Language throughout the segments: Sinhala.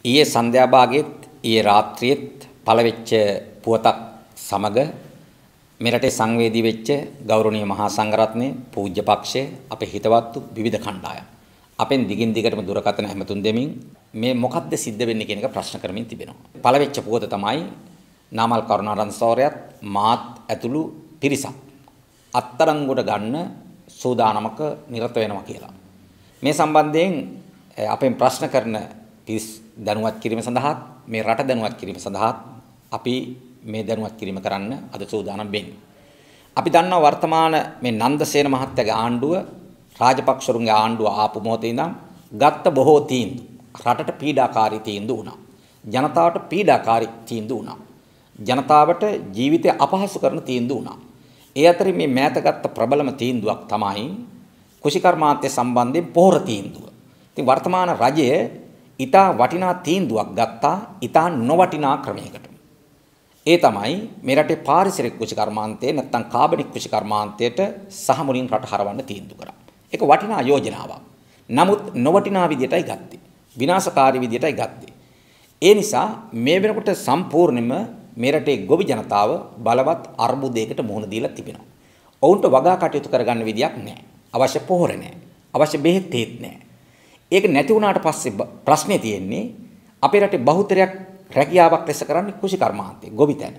ඊයේ සන්ධ්‍යාභාගයේත් ඊයේ රාත්‍රියේත් පළවෙච්ච පුවතක් සමග මෙරටේ සංවේදී වෙච්ච ගෞරවනීය මහා සංඝරත්නයේ පූජ්‍ය පක්ෂයේ අපේ හිතවත් විවිධ කණ්ඩායම් අපෙන් දිගින් දිගටම දුරකථන හැමතුම් දෙමින් මේ මොකද්ද සිද්ධ වෙන්නේ කියන එක ප්‍රශ්න කරමින් තිබෙනවා. පළවෙච්ච පුවත තමයි නාමල් කරුණාරන් සෝරයත් මාත් ඇතුළු පිරිසක් අත්තරංගුට ගන්න සූදානමක නිරත වෙනවා කියලා. මේ සම්බන්ධයෙන් අපෙන් ප්‍රශ්න කරන පිරිස් දැනුවත් කිරීම සඳහා මේ රට දැනුවත් කිරීම සඳහා අපි මේ දැනුවත් කිරීම කරන්න අද සූදානම් වෙන්නේ. අපි දන්නවා වර්තමාන මේ නන්දසේන මහත්තයාගේ ආණ්ඩුව රාජපක්ෂරුන්ගේ ආණ්ඩුව ආපු මොහොතේ ඉඳන් ගත්ත බොහෝ තීන්දුව රටට පීඩාකාරී තීන්දුව වුණා. ජනතාවට පීඩාකාරී තීන්දුව වුණා. ජනතාවට ජීවිතය අපහසු කරන තීන්දුව වුණා. ඒ අතරින් මේ මෑතගත් ප්‍රබලම තීන්දුවක් තමයි කුෂිකර්මාන්තය සම්බන්ධයෙන් පොහොර තීන්දුව. ඉතින් වර්තමාන රජය ඊතා වටිනා තීන්දුවක් ගත්තා ඊතා නොවටිනා ක්‍රමයකට. ඒ තමයි මේ රටේ පාරිසරික කෘෂි කර්මාන්තයේ නැත්නම් කාබනික කෘෂි කර්මාන්තයට සහමුලින් රට හරවන්න තීන්දුව කරා. ඒක වටිනා යෝජනාවක්. නමුත් නොවටිනා විදියටයි ගත්තේ. විනාශකාරී විදියටයි ගත්තේ. ඒ නිසා මේ වෙනකොට සම්පූර්ණයෙන්ම මේ රටේ ගොවි ජනතාව බලවත් අර්බුදයකට මුහුණ දීලා තිබෙනවා. ඔවුන්ට වගා කටයුතු කරගන්න විදියක් නැහැ. අවශ්‍ය පොහොර නැහැ. අවශ්‍ය බෙහෙත් තේත් නැහැ. ඒක නැති වුණාට පස්සේ ප්‍රශ්නේ තියෙන්නේ අපේ රටේ බහුතරයක් රැකියාවක් ලෙස කරන්නේ කුෂි කර්මාන්තේ ගොවිතැන.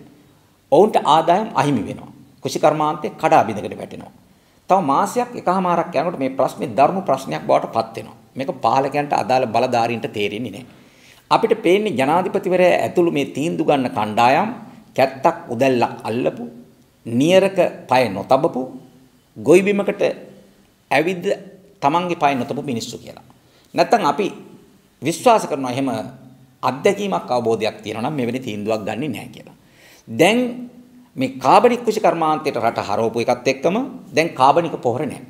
ඔවුන්ට ආදායම් අහිමි වෙනවා. කුෂි කර්මාන්තේ කඩා බිඳකට වැටෙනවා. තව මාසයක් එකහමාරක් යනකොට මේ ප්‍රශ්නේ දරුණු ප්‍රශ්නයක් බවට පත් වෙනවා. මේක පාලකයන්ට අදාළ බලධාරීන්ට තේරෙන්නේ නැහැ. අපිට පේන්නේ ජනාධිපතිවරයා ඇතුළු මේ තීන්දුව ගන්න කණ්ඩායම් කැත්තක් උදැල්ලක් අල්ලපු නියරක පය නොතබපු ගොවිබිමකට ඇවිද තමන්ගේ පය නොතබපු මිනිස්සු කියලා. නැත්තම් අපි විශ්වාස කරනවා එහෙම අත්දැකීමක් අවබෝධයක් තියෙනවා නම් මෙවැනි තීන්දුවක් ගන්නෙ නැහැ කියලා. දැන් මේ කාබනික කුෂ කර්මාන්තයට රට හරවපු එකත් එක්කම දැන් කාබනික පොහොර නැහැ.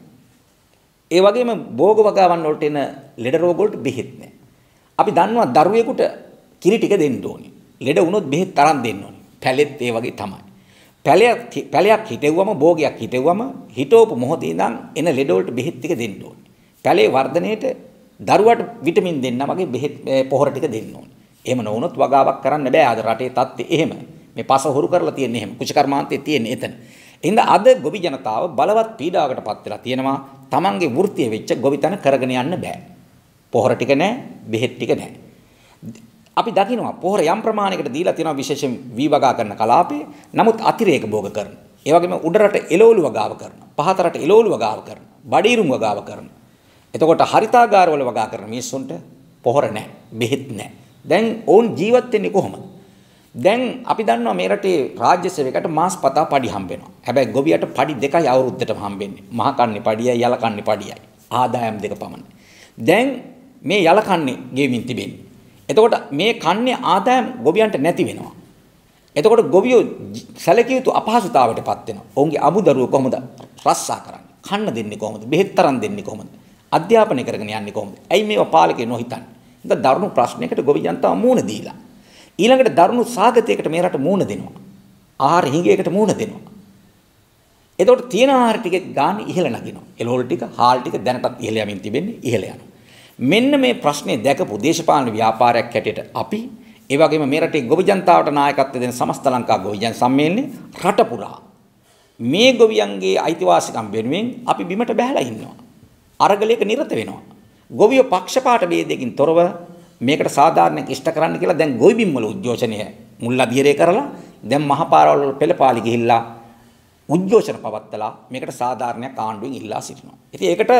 ඒ වගේම භෝග වගාවන් වලට එන ලෙඩ රෝග වලට බෙහෙත් නැහැ. අපි දන්නවා දරුවෙකුට කිරි ටික දෙන්න ඕනේ. ලෙඩ වුණොත් බෙහෙත් තරම් දෙන්න ඕනේ. පැලෙත් ඒ වගේ තමයි. පැලයක් පැලයක් හිටෙව්වම භෝගයක් හිටෙව්වම හිටවපු මොහොතේ ඉඳන් එන ලෙඩ වලට බෙහෙත් ටික දෙන්න ඕනේ. පැලේ වර්ධනයේට දරුවට විටමින් දෙන්න වගේ බෙහෙත් පොහොර ටික දෙන්න ඕනේ. එහෙම නොවුනොත් වගාවක් කරන්න බෑ අද රටේ තත්ත්වය එහෙම. මේ පස හොරු කරලා තියෙන එහෙම. කුෂකර්මාන්තයේ තියෙන එතන. එහෙනම් අද ගොවි ජනතාව බලවත් පීඩාවකටපත් වෙලා තියෙනවා. Tamange වෘත්තිය වෙච්ච ගොවිතැන කරගෙන යන්න බෑ. පොහොර ටික නෑ, බෙහෙත් ටික නෑ. අපි දකිනවා පොහොර යම් ප්‍රමාණයකට දීලා තියෙනවා විශේෂයෙන් වීවගා කරන කලාපේ. නමුත් අතිරේක භෝග කරනවා. ඒ වගේම උඩරට එළවලු වගාව කරනවා. පහතරට එළවලු වගාව කරනවා. බඩීරුම් වගාව කරනවා. එතකොට හරිතාගාරවල වගා කරන මිනිස්සුන්ට පොහොර නැහැ, බෙහෙත් නැහැ. දැන් ඔවුන් ජීවත් වෙන්නේ කොහොමද? දැන් අපි දන්නවා මේ රටේ රාජ්‍ය සේවකයට මාස් පතා පඩි හම්බෙනවා. හැබැයි ගොවියට පඩි දෙකයි අවුරුද්දටම හම්බෙන්නේ. මහ කන්නේ පඩියයි, යල කන්නේ පඩියයි. ආදායම් දෙක පමණයි. දැන් මේ යල කන්නේ ගෙවිමින් තිබෙන්නේ. එතකොට මේ කන්නේ ආදායම් ගොවියන්ට නැති වෙනවා. එතකොට ගොවියෝ සැලකිය යුතු අපහසුතාවයටපත් වෙනවා. ඔවුන්ගේ අමුදරුව කොහොමද රස්සා කරන්නේ? කන්න දෙන්නේ කොහොමද? බෙහෙත් තරම් දෙන්නේ කොහොමද? අධ්‍යාපනය කරගෙන යන්නේ කොහොමද? ඇයි මේවා පාලකයෝ නොහිතන්නේ? නැත්නම් දරුණු ප්‍රශ්නයකට ගොවි ජනතාව මූණ දීලා ඊළඟට දරුණු සාගතයකට මේ රට මූණ දෙනවා. ආහාර හිඟයකට මූණ දෙනවා. එතකොට තියෙන ආහාර ටිකේ ගාන ඉහළ නගිනවා. එළවලු ටික, හාල් ටික දැනටත් ඉහළ යමින් තිබෙන්නේ ඉහළ යනවා. මෙන්න මේ ප්‍රශ්නේ දැකපු දේශපාලන ව්‍යාපාරයක් හැටියට අපි ඒ වගේම මේ රටේ ගොවි ජනතාවට නායකත්ව දෙන සමස්ත ලංකා ගොවිජන සම්මේලනයේ රට පුරා මේ ගොවියන්ගේ අයිතිවාසිකම් වෙනුවෙන් අපි බිමට බැහැලා ඉන්නවා. අරගලයක නිරත වෙනවා. ගොවියෝ පක්ෂපාත ભેදයකින් තොරව මේකට සාධාරණයක් ඉෂ්ට කරන්න කියලා දැන් ගොවිබිම් වල උද්ඝෝෂණය මුල් අධිරේ කරලා දැන් මහපාරවල් වල පෙළපාලි ගිහිල්ලා උද්ඝෝෂණ පවත්තලා මේකට සාධාරණයක් ආණ්ඩුවෙන් ඉල්ලා සිටිනවා. ඉතින් ඒකට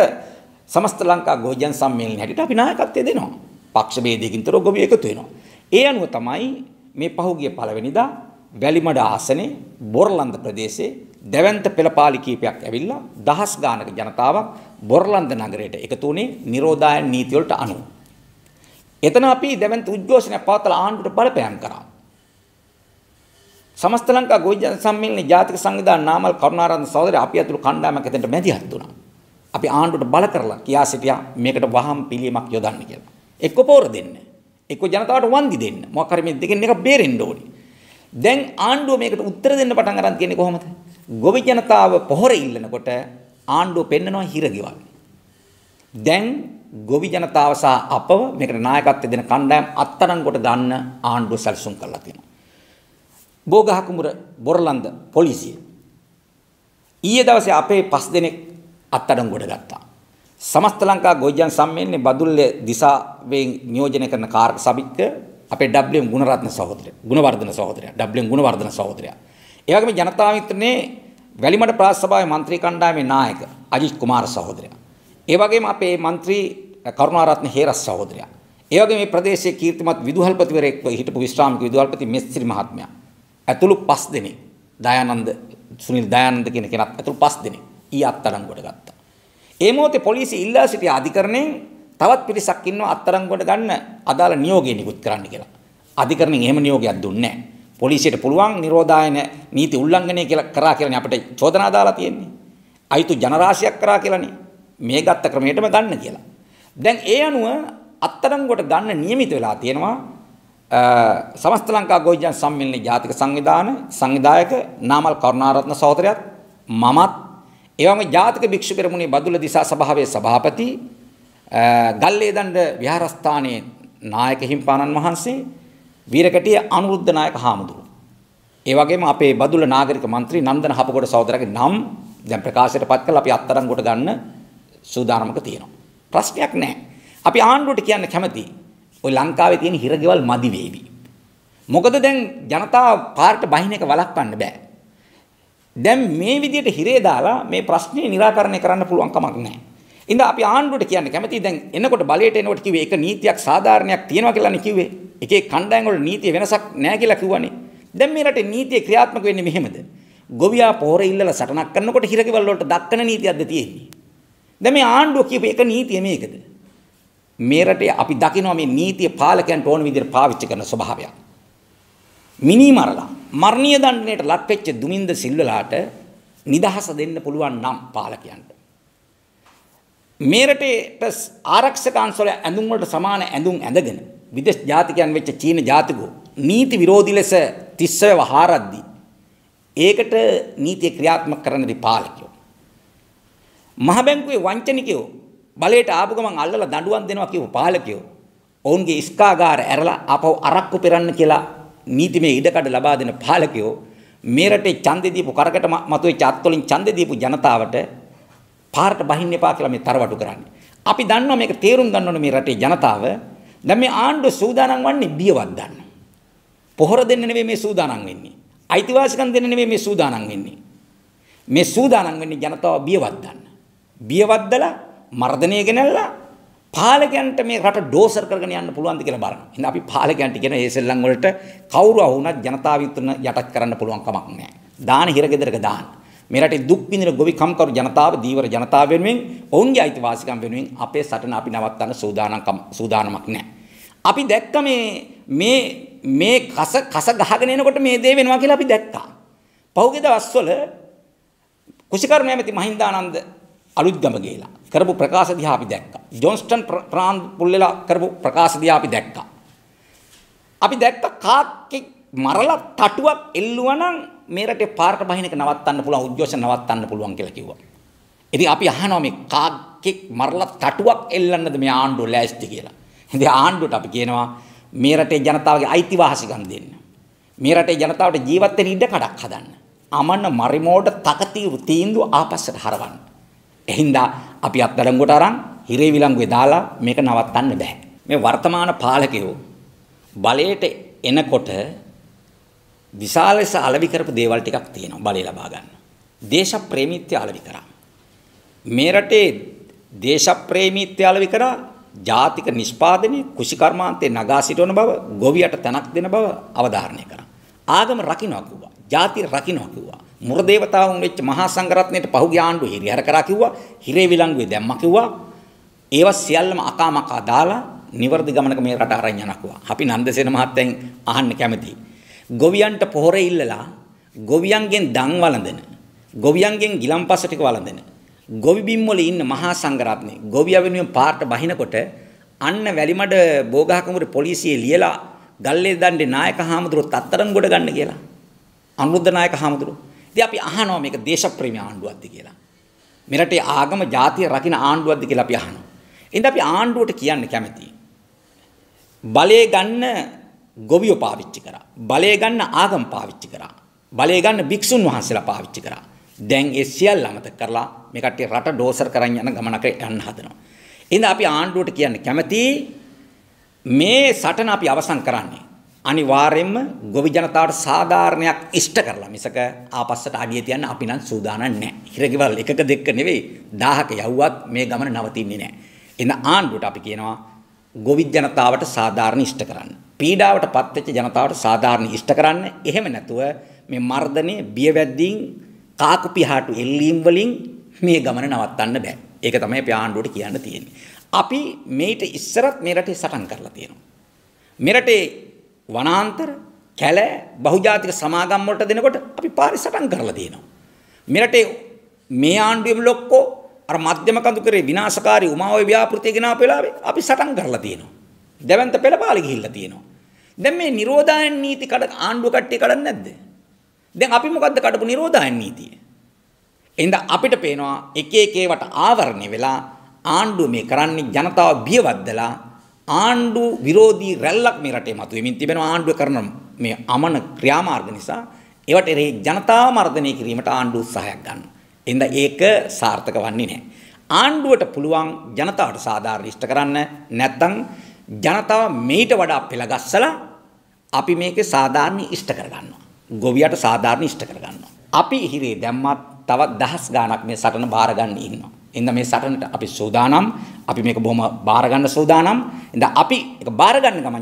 සමස්ත ලංකා ගොවියන් සම්මේලනයේ හැටියට අපි නායකත්වය දෙනවා. පක්ෂ ભેදයකින් තොරව ගොවියෝ එකතු වෙනවා. ඒ අනුව තමයි මේ පහුගිය පළවෙනිදා වැලිමඩ ආසනේ බොරලන්ද ප්‍රදේශයේ දැවැන්ත පෙළපාලි කීපයක් ඇවිල්ලා දහස් ගානක ජනතාවක් බොරලන්ද නගරයට එකතු වුණේ නිරෝධායන නීති වලට අනුව. එතන අපි දැවැන්ත උද්ඝෝෂණයක් පවත්ලා ආණ්ඩුවට බලපෑම් කරා. සමස්ත ලංකා ගොවිජන සම්මේලනයේ ජාතික සංවිධාන නාමල් කරුණාරත්න සහෝදරය අපි ඇතුළු කණ්ඩායමක් එතනට මැදිහත් වුණා. අපි ආණ්ඩුවට බල කරලා කියා සිටියා මේකට වහම් පිළියමක් යොදන්න කියලා. එක්ක පොර දෙන්න. එක්ක ජනතාවට වන්දි දෙන්න. මොකක් හරි මේ දෙකෙන් එක බේරෙන්න ඕනේ. දැන් ආණ්ඩුව මේකට උත්තර දෙන්න පටන් අරන් තියෙන්නේ කොහොමද? ගොවි ජනතාව පොහොර ඉල්ලනකොට ආණ්ඩුව පෙන්නනවා හිරගෙවල්. දැන් ගොවි ජනතාව සහ අපව මේකට නායකත්වය දෙන කණ්ඩායම් අත්අඩංගුවට ගන්න ආණ්ඩුව සැලසුම් කරලා තියෙනවා. බෝගහ කුඹුර බොරලන්ද පොලිසිය ඊයේ දවසේ අපේ පස් දෙනෙක් අත්අඩංගුවට ගත්තා. සමස්ත ලංකා ගොවිජන සම්මේලනයේ බදුල්ලේ දිසාවෙන් නියෝජනය කරන කාර්ක සභික අපේ WM ගුණරත්න සහෝදරයා ගුණවර්ධන සහෝදරයා WM ගුණවර්ධන සහෝදරයා ඒ වගේම ජනතා මිත්‍රනේ වැලිමඩ ප්‍රාස් සභාවේ മന്ത്രി කණ්ඩායමේ නායක අජිත් කුමාර සහෝදරයා. ඒ වගේම අපේ മന്ത്രി කරුණාරත්න හේරස් සහෝදරයා. ඒ වගේම මේ ප්‍රදේශයේ කීර්තිමත් විදුහල්පතිවරයෙක් හිටපු විශ්‍රාමික විදුහල්පති මෙස්සිරි මහත්මයා. ඇතුළු 5 දෙනෙක් දයානන්ද සුනිල් දයානන්ද කියන කෙනත් ඇතුළු 5 දෙනෙක් ඊ අත්අඩංගුවට ගත්තා. ඒ මොහොතේ පොලිසිය ඉල්ලා සිටි අධිකරණයෙන් තවත් පිරිසක් ඉන්නව අත්අඩංගුවට ගන්න අදාළ නියෝගය නිකුත් කරන්න කියලා. අධිකරණයෙන් එහෙම නියෝගයක් දුන්නේ නැහැ. පොලිසියට පුළුවන් නිරෝධායන නීති උල්ලංඝනය කියලා කරා කියලානේ අපිට චෝදනා දාලා තියෙන්නේ. අයිතු ජනරාශියක් කරා කියලානේ. මේ ගත්ත ක්‍රමයටම ගන්න කියලා. දැන් ඒ අනුව අත්තරංගොට ගන්න નિયમિત වෙලා තියෙනවා සමස්ත ලංකා ගෝවිජන් සම්මේලනයේ ජාතික සංවිධාන සංවිධායක නාමල් කරුණාරත්න සහෝදරයත් මමත් එවම ජාතික භික්ෂු පෙරමුණේ බදුල දිසා සභාවේ සභාපති ගල්ලේ දණ්ඩ විහාරස්ථානයේ නායක හිම්පාණන් වහන්සේ වීරකැටිය අනුරුද්ධ නායක හාමුදුරුවෝ. ඒ වගේම අපේ බදුල නාගරික මන්ත්‍රී නන්දන හපකොඩ සහෝදරගේ නම් දැන් ප්‍රකාශයට පත් කළා අපි අත්අඩංගුවට ගන්න සූදානමක තියෙනවා. ප්‍රශ්නයක් නැහැ. අපි ආණ්ඩුවට කියන්න කැමති ওই ලංකාවේ තියෙන හිරගෙවල් මදි වේවි. මොකද දැන් ජනතාව පාරට බහින එක වළක්වන්න බෑ. දැන් මේ විදියට හිරේ දාලා මේ ප්‍රශ්නේ निराකරණය කරන්න පුළුවන් කමක් නැහැ. ඉතින් අපි ආණ්ඩුවට කියන්න කැමති දැන් එනකොට බලයට එනකොට කිව්වේ එක නීතියක් සාධාරණයක් තියෙනවා කියලානේ කිව්වේ. එකේ කණ්ඩායම් වල නීතිය වෙනසක් නැහැ කියලා කිව්වනේ. දැන් මේ රටේ නීතිය ක්‍රියාත්මක වෙන්නේ මෙහෙමද? ගොවියා පොරේ ඉල්ලලා සටනක් කරනකොට හිරකෙවල් වලට දක්කන නීතියක්ද තියෙන්නේ. දැන් මේ ආණ්ඩුව කියපු එක නීතිය මේකද? මේ රටේ අපි දකිනවා මේ නීතිය පාලකයන්ට ඕන විදිහට පාවිච්චි කරන ස්වභාවයක්. මිනි මරලා මරණීය දඬුවමට ලක් වෙච්ච දුමින්ද සිල්වලාට නිදහස දෙන්න පුළුවන් නම් පාලකයන්ට මේ රටේට ආරක්ෂක අංශවල ඇඳුම් වලට සමාන ඇඳුම් ඇඳගෙන විදේශ ජාතිකයන් වෙච්ච චීන ජාතිකෝ නීති විරෝධී ලෙස තිස්සව හාරද්දී ඒකට නීතිය ක්‍රියාත්මක කරන්නදී පාලකයෝ මහ බැංකුවේ වංචනිකයෝ බලයට ආපු ගමන් අල්ලලා දඬුවම් දෙනවා කියව පාලකයෝ ඔවුන්ගේ ඉස්කාගාර ඇරලා ආපහු අරක්කු පෙරන්න කියලා නීතිමය ඉඩකඩ ලබා දෙන පාලකයෝ මේ රටේ ඡන්දේ දීපු කරකට මතුවෙච්ච අත්වලින් ඡන්දේ දීපු ජනතාවට පාරට බහින්න එපා කියලා මේ තරවටු කරන්නේ. අපි දන්නවා මේක තේරුම් ගන්න ඕනේ මේ රටේ ජනතාව දැන් මේ ආණ්ඩුව සූදානම් වන්නේ බියවත් ගන්න. පොහොර දෙන්න නෙවෙයි මේ සූදානම් වෙන්නේ. අයිතිවාසිකම් දෙන්න නෙවෙයි මේ සූදානම් වෙන්නේ. මේ සූදානම් වෙන්නේ ජනතාව බියවත් ගන්න. බියවද්දලා මර්ධනය ගෙනල්ලා පාලකයන්ට මේ රට ඩෝසර් කරගෙන යන්න පුළුවන්ද කියලා බලන්න. එහෙනම් අපි පාලකයන්ට කියන ඒ සෙල්ලම් වලට කවුරු වුණත් ජනතාව යටත් කරන්න පුළුවන් කමක් නැහැ. දාන හිරගෙදරක දාන්න. මේ රටේ දුක් විඳින ගොවි කම්කරු ජනතාව, දීවර ජනතාව වෙනුවෙන් ඔවුන්ගේ අයිතිවාසිකම් වෙනුවෙන් අපේ සටන අපි නවත්තන්න සූදානම් සූදානමක් නැහැ. අපි දැක්ක මේ මේ මේ කස කස ගහගෙන එනකොට මේ දේ වෙනවා කියලා අපි දැක්කා. පහුගිය දවස්වල කුසිකරු නැමැති මහින්දානන්ද අලුත්ගම ගිහිලා කරපු ප්‍රකාශ දිහා අපි දැක්කා. ජොන්ස්ටන් ප්‍රාන්ත් පුල්ලෙලා කරපු ප්‍රකාශ දිහා අපි දැක්කා. අපි දැක්ක කාක්කෙක් මරලා තටුවක් එල්ලුවා නම් මේ රටේ පාරට බහින එක නවත්තන්න පුළුවන් උද්ඝෝෂණ නවත්තන්න පුළුවන් කියලා කිව්වා. ඉතින් අපි අහනවා මේ කාක්කෙක් මරලා තටුවක් එල්ලන්නද මේ ආණ්ඩුව ලෑස්ති කියලා. ඉතින් ආණ්ඩුවට අපි කියනවා මේ රටේ ජනතාවගේ අයිතිවාසිකම් දෙන්න. මේ රටේ ජනතාවට ජීවත් වෙන්න ඉඩ කඩක් හදන්න. අමන මරිමෝඩ තකතිරු තීන්දුව ආපස්සට හරවන්න. එහින්දා අපි අත්අඩංගුවට අරන් හිරේ විලංගුවේ දාලා මේක නවත්තන්න බෑ. මේ වර්තමාන පාලකයෝ බලයට එනකොට විශාල ලෙස අලවි කරපු දේවල් ටිකක් තියෙනවා බලය ලබා ගන්න. දේශප්‍රේමීත්වය අලවි කරා. මේ රටේ දේශප්‍රේමීත්වය අලවි කරා ජාතික නිෂ්පාදනයේ කුෂිකර්මාන්තේ නගා සිටවන බව ගොවියට තනක් දෙන බව අවධාරණය කරා. ආගම රකින්නවා කිව්වා. ජාතිය රකින්නවා කිව්වා. මුර දේවතාවුන් වෙච්ච මහා සංඝරත්නයට පහුගිය ආණ්ඩුව හිරිහැර කරා කිව්වා. හිරේ විලංගුවේ දැම්මා කිව්වා. ඒවා සියල්ලම අකාමකා දාලා නිවර්දි ගමනක මේ රට අරන් යනවා. අපි නන්දසේන මහත්තයන් අහන්න කැමතියි. ගොවියන්ට පොහොර ඉල්ලලා ගොවියන්ගෙන් දන් වළඳන ගොවියන්ගෙන් ගිලම්පස ටික වළඳන ගොවි බිම් වල ඉන්න මහා සංඝරත්නේ ගොවියා වෙනුවෙන් පාට බහිනකොට අන්න වැලිමඩ බෝගහකමුර පොලිසිය ලියලා ගල්ලේ දණ්ඩේ නායක හාමුදුරුවොත් අත්තරන් ගොඩ ගන්න කියලා අනුරුද්ධ නායක හාමුදුරුවෝ ඉතින් අපි අහනවා මේක දේශප්‍රේමී ආණ්ඩුවක්ද කියලා මෙරටේ ආගම ජාතිය රකින්න ආණ්ඩුවක්ද කියලා අපි අහනවා එහෙනම් අපි ආණ්ඩුවට කියන්න කැමතියි බලය ගන්න ගොවියෝ පාවිච්චි කරා. බලය ගන්න ආගම් පාවිච්චි කරා. බලය ගන්න භික්ෂුන් වහන්සේලා පාවිච්චි කරා. දැන් ඒ සියල්ල අමතක කරලා මේ කට්ටිය රට ඩෝසර් කරන් යන ගමනක යන්න හදනවා. එහෙනම් අපි ආණ්ඩුවට කියන්න කැමති මේ සටන අපි අවසන් කරන්නේ. අනිවාර්යයෙන්ම ගොවි ජනතාවට සාධාරණයක් ඉෂ්ට කරලා මිසක ආපස්සට අඩිය තියන්න අපි නම් සූදානම් නැහැ. හිරගෙවල් එකක දෙක නෙවෙයි 1000ක යව්වත් මේ ගමන නවතින්නේ නැහැ. එන ආණ්ඩුවට අපි කියනවා ගොවි ජනතාවට සාධාරණ ඉෂ්ට කරන්න. පීඩාවට පත්වෙච්ච ජනතාවට සාධාරණ ඉෂ්ට කරන්න. එහෙම නැතුව මේ මර්ධනය බියවැද්දීන් කාකුපිහාටු එල්ලීම් වලින් මේ ගමන නවත්තන්න බෑ. ඒක තමයි අපි ආණ්ඩුවට කියන්න තියෙන්නේ. අපි මේට ඉස්සරත් මේ රටේ සටන් කරලා තියෙනවා. මේ රටේ වනාන්තර, කැලෑ, බහුජාතික සමාගම් වලට දෙනකොට අපි පාරේ සටන් කරලා තියෙනවා. මේ රටේ මේ ආණ්ඩුවේම ලොක්කෝ අර මධ්‍යම කඳු කරේ විනාශකාරී උමාවේ ව්‍යාපෘතිය ගෙනාපු වෙලාවේ අපි සටන් කරලා තියෙනවා. දැවැන්ත පෙළපාලි ගිහිල්ලා තියෙනවා. දැන් මේ නිරෝධායන නීති කඩ ආණ්ඩුව කට්ටිය කඩන්නේ නැද්ද? දැන් අපි මොකද්ද කඩපු නිරෝධායන නීතිය? එහෙනම් අපිට පේනවා එක එක ඒවට ආවරණය වෙලා ආණ්ඩුව මේ කරන්නේ ජනතාව බියවද්දලා ආණ්ඩු විරෝධී රැල්ලක් මේ රටේ මතුවෙමින් තිබෙනවා ආණ්ඩුව කරන මේ අමන ක්‍රියාමාර්ග නිසා ඒවට එරෙහි ජනතාව මර්ධනය කිරීමට ආණ්ඩුව උත්සාහයක් ගන්න. එහෙනම් ඒක සාර්ථක වන්නේ නැහැ. ආණ්ඩුවට පුළුවන් ජනතාවට සාධාරණ ඉෂ්ට කරන්න නැත්නම් ජනතාව මේට වඩා පෙළගස්සලා අපි මේකේ සාධාරණ ඉෂ්ට කරගන්නවා. ගොවියට සාධාරණ ඉෂ්ට කරගන්නවා. අපි හිරේ දැම්මත් තවත් දහස් ගාණක් මේ සටන බාර ගන්න ඉන්නවා. එඳ මේ සටනට අපි සූදානම්. අපි මේක බොහොම බාර ගන්න සූදානම්. එඳ අපි ඒක බාර ගන්න ගමන්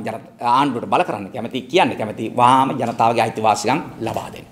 ආණ්ඩුවට බල කරන්න කැමති කියන්නේ කැමති වහාම ජනතාවගේ අයිතිවාසිකම් ලබා දෙන්න.